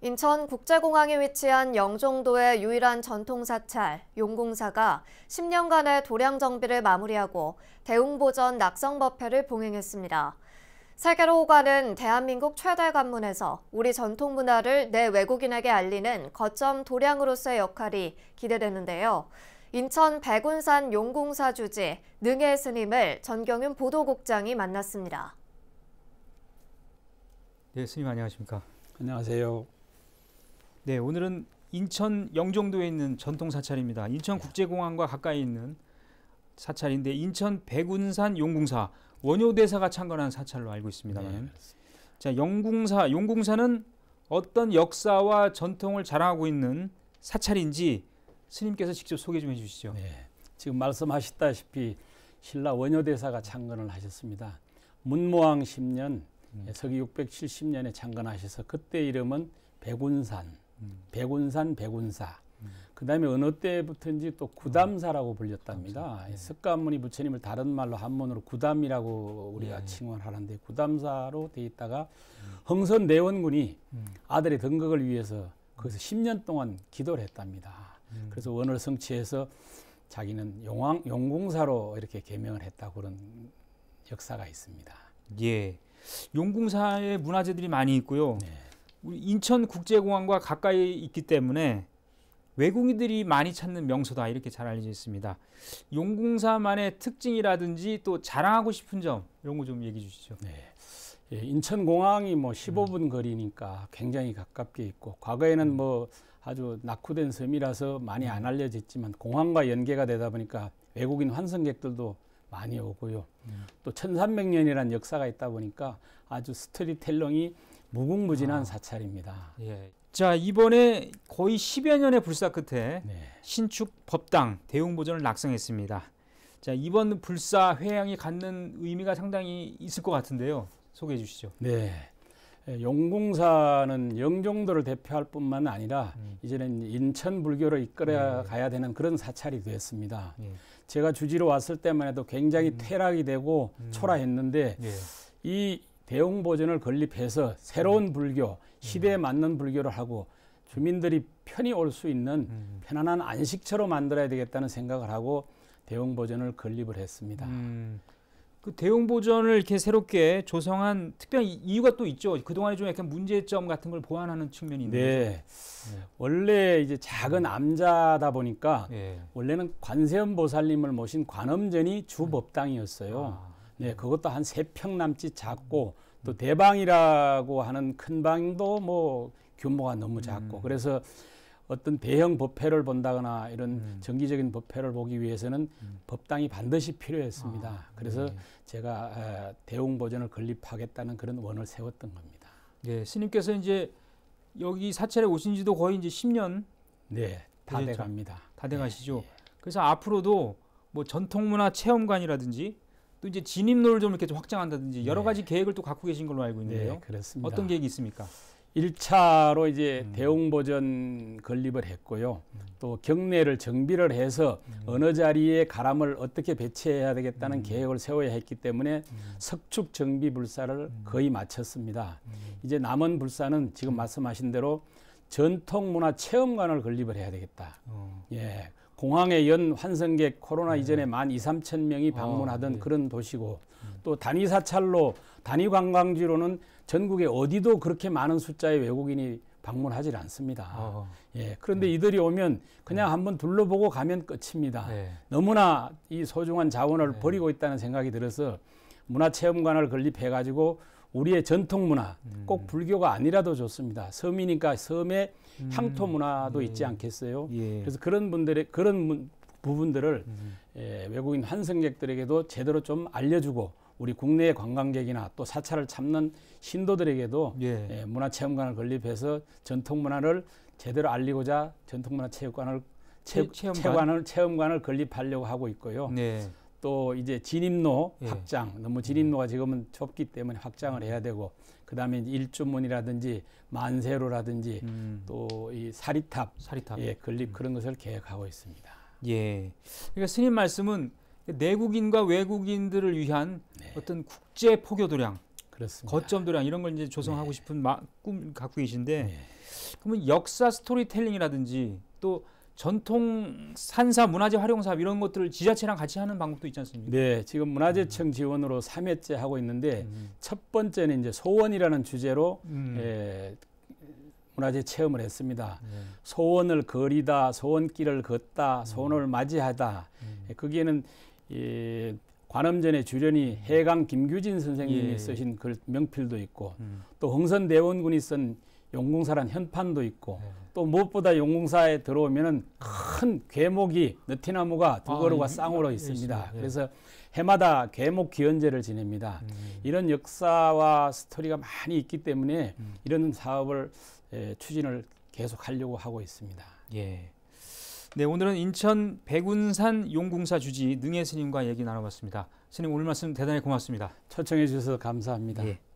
인천국제공항에 위치한 영종도의 유일한 전통사찰 용궁사가 10년간의 도량 정비를 마무리하고 대웅보전 낙성법회를 봉행했습니다. 세계로 호가는 대한민국 최대 관문에서 우리 전통 문화를 내 외국인에게 알리는 거점 도량으로서의 역할이 기대되는데요. 인천 백운산 용궁사 주지 능해 스님을 전경윤 보도국장이 만났습니다. 네, 스님 안녕하십니까? 안녕하세요. 네, 오늘은 인천 영종도에 있는 전통 사찰입니다. 인천국제공항과 가까이 있는 사찰인데 인천 백운산 용궁사 원효대사가 창건한 사찰로 알고 있습니다만 네, 자 용궁사 용궁사는 어떤 역사와 전통을 자랑하고 있는 사찰인지 스님께서 직접 소개 좀 해주시죠. 네, 지금 말씀하셨다시피 신라 원효대사가 창건을 하셨습니다. 문무왕 10년 음. 서기 670년에 창건하셔서 그때 이름은 백운산 백운산 백운사 그다음에 어느 때부터인지 또 구담사라고 불렸답니다. 네. 석가모니 부처님을 다른 말로 한문으로 구담이라고 우리가 네. 칭원하는데 구담사로 돼 있다가 흥선 내원군이 음. 아들의 등극을 위해서 거기서 10년 동안 기도를 했답니다. 음. 그래서 원을 성취해서 자기는 용왕 용궁사로 이렇게 개명을 했다 그런 역사가 있습니다. 예, 용궁사의 문화재들이 많이 있고요. 네. 우리 인천국제공항과 가까이 있기 때문에 외국인들이 많이 찾는 명소다 이렇게 잘 알려져 있습니다. 용궁사만의 특징이라든지 또 자랑하고 싶은 점 이런 거 좀 얘기해 주시죠. 네. 예, 인천공항이 뭐 15분 음. 거리니까 굉장히 가깝게 있고 과거에는 음. 뭐 아주 낙후된 섬이라서 많이 음. 안 알려졌지만 공항과 연계가 되다 보니까 외국인 환승객들도 많이 오고요. 음. 또 1300년이라는 역사가 있다 보니까 아주 스토리텔링이 무궁무진한 아. 사찰입니다. 예. 자 이번에 거의 10여 년의 불사 끝에 네. 신축 법당 대웅보전을 낙성했습니다. 자 이번 불사 회향이 갖는 의미가 상당히 있을 것 같은데요. 소개해 주시죠. 네. 용궁사는 예, 영종도를 대표할 뿐만 아니라 음. 이제는 인천 불교를 이끌어 네. 가야 되는 그런 사찰이 되었습니다. 네. 예. 제가 주지로 왔을 때만 해도 굉장히 음. 퇴락이 되고 음. 초라했는데 네. 이 대웅 보전을 건립해서 새로운 불교 시대에 음. 맞는 불교를 하고 주민들이 편히 올 수 있는 음. 편안한 안식처로 만들어야 되겠다는 생각을 하고 대웅 보전을 건립을 했습니다. 음. 그 대웅 보전을 이렇게 새롭게 조성한 특별한 이유가 또 있죠. 그동안에 좀 약간 문제점 같은 걸 보완하는 측면이 있 네. 네. 원래 이제 작은 음. 암자다 보니까 네. 원래는 관세음보살님을 모신 관음전이 주법당이었어요. 아. 네, 그것도 한 세 평 남짓 작고 또 대방이라고 하는 큰 방도 뭐 규모가 너무 작고 음. 그래서 어떤 대형 법회를 본다거나 이런 음. 정기적인 법회를 보기 위해서는 음. 법당이 반드시 필요했습니다. 아, 그래서 네. 제가 아, 대웅 보전을 건립하겠다는 그런 원을 세웠던 겁니다. 네, 스님께서 이제 여기 사찰에 오신지도 거의 이제 10년 네, 다 돼갑니다. 다 돼가시죠. 네, 네. 그래서 앞으로도 뭐 전통문화 체험관이라든지 또 이제 진입로를 좀 이렇게 좀 확장한다든지 여러 네. 가지 계획을 또 갖고 계신 걸로 알고 있는데요. 네, 그렇습니다. 어떤 계획이 있습니까? 1차로 이제 음. 대형 보전 건립을 했고요. 음. 또 경내를 정비를 해서 음. 어느 자리에 가람을 어떻게 배치해야 되겠다는 음. 계획을 세워야 했기 때문에 음. 석축 정비 불사를 음. 거의 마쳤습니다. 이제 남은 불사는 지금 말씀하신 대로 전통 문화 체험관을 건립을 해야 되겠다. 어. 예. 공항에연 환승객 코로나 네. 이전에 만 2, 3천 명이 아, 방문하던 아, 네. 그런 도시고 음. 또 단위 사찰로 단위 관광지로는 전국에 어디도 그렇게 많은 숫자의 외국인이 방문하지 않습니다. 아, 예, 그런데 네. 이들이 오면 그냥 네. 한번 둘러보고 가면 끝입니다. 네. 너무나 이 소중한 자원을 네. 버리고 있다는 생각이 들어서 문화체험관을 건립해가지고 우리의 전통 문화 음. 꼭 불교가 아니라도 좋습니다. 섬이니까 섬의 음. 향토 문화도 예. 있지 않겠어요? 예. 그래서 그런 분들의 그런 문, 부분들을 음. 예, 외국인 환승객들에게도 제대로 좀 알려주고 우리 국내의 관광객이나 또 사찰을 참는 신도들에게도 예. 예 문화체험관을 건립해서 전통 문화를 제대로 알리고자 전통문화체육관을 체, 체험관? 체험관을 체험관을 건립하려고 하고 있고요. 네. 또 이제 진입로 예. 확장 너무 뭐 음. 진입로가 지금은 좁기 때문에 확장을 해야 되고 그다음에 일주문이라든지 만세로라든지 음. 또이 사리탑, 사리탑 예 건립 음. 그런 것을 계획하고 있습니다. 예. 그러니까 스님 말씀은 내국인과 외국인들을 위한 네. 어떤 국제 포교도량 그렇습니다. 거점도량 이런 걸 이제 조성하고 네. 싶은 마, 꿈 갖고 계신데 네. 그러면 역사 스토리텔링이라든지 또 전통 산사 문화재 활용 사업 이런 것들을 지자체랑 같이 하는 방법도 있지 않습니까? 네, 지금 문화재청 지원으로 3회째 하고 있는데 음, 음. 첫 번째는 이제 소원이라는 주제로 음. 예, 문화재 체험을 했습니다. 네. 소원을 거리다, 소원길을 걷다, 음. 소원을 음. 맞이하다. 예, 거기에는 예, 관음전의 주련이 음. 해강 김규진 선생님이 예. 쓰신 글 명필도 있고 또 흥선대원군이 쓴 용궁사란 현판도 있고 네. 또 무엇보다 용궁사에 들어오면은 큰 괴목이 느티나무가 두 그루가 아, 쌍으로 있습니다. 네. 그래서 해마다 괴목 기원제를 지냅니다. 음. 이런 역사와 스토리가 많이 있기 때문에 음. 이런 사업을 예, 추진을 계속 하려고 하고 있습니다. 예. 네, 오늘은 인천 백운산 용궁사 주지 능해 스님과 얘기 나눠봤습니다. 스님 오늘 말씀 대단히 고맙습니다. 초청해 주셔서 감사합니다. 예.